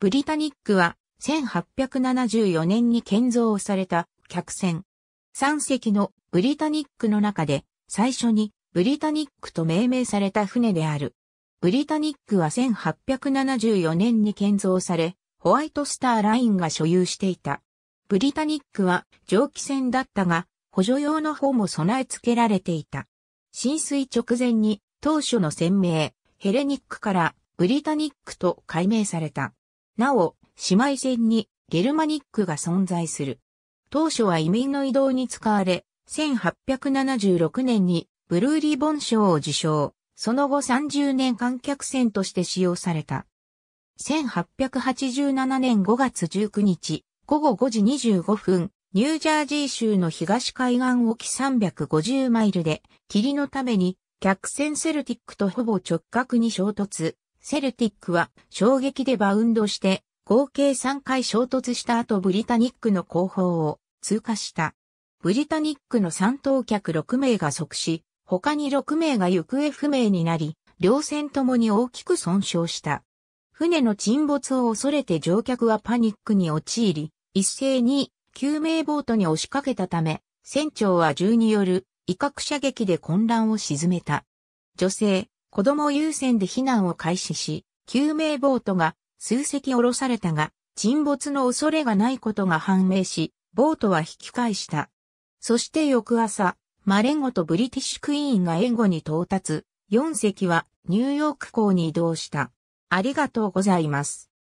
ブリタニックは1874年に建造された客船。3隻のブリタニックの中で最初にブリタニックと命名された船である。ブリタニックは1874年に建造され、ホワイトスターラインが所有していた。ブリタニックは蒸気船だったが、補助用の方も備え付けられていた。浸水直前に当初の船名、ヘレニックからブリタニックと改名された。なお、姉妹船にゲルマニックが存在する。当初は移民の移動に使われ、1876年にブルーリボン賞を受賞、その後30年観客船として使用された。1887年5月19日、午後5時25分、ニュージャージー州の東海岸沖350マイルで、霧のために、客船セルティックとほぼ直角に衝突、セルティックは衝撃でバウンドして合計3回衝突した後ブリタニックの後方を通過した。ブリタニックの3等客6名が即死、他に6名が行方不明になり、両船ともに大きく損傷した。船の沈没を恐れて乗客はパニックに陥り、一斉に救命ボートに押しかけたため、船長は銃による威嚇射撃で混乱を鎮めた。女性、子供優先で避難を開始し、救命ボートが数隻降ろされたが、沈没の恐れがないことが判明し、ボートは引き返した。そして翌朝、マレゴとブリティッシュクイーンが援護に到達、4隻はニューヨーク港に移動した。ありがとうございます。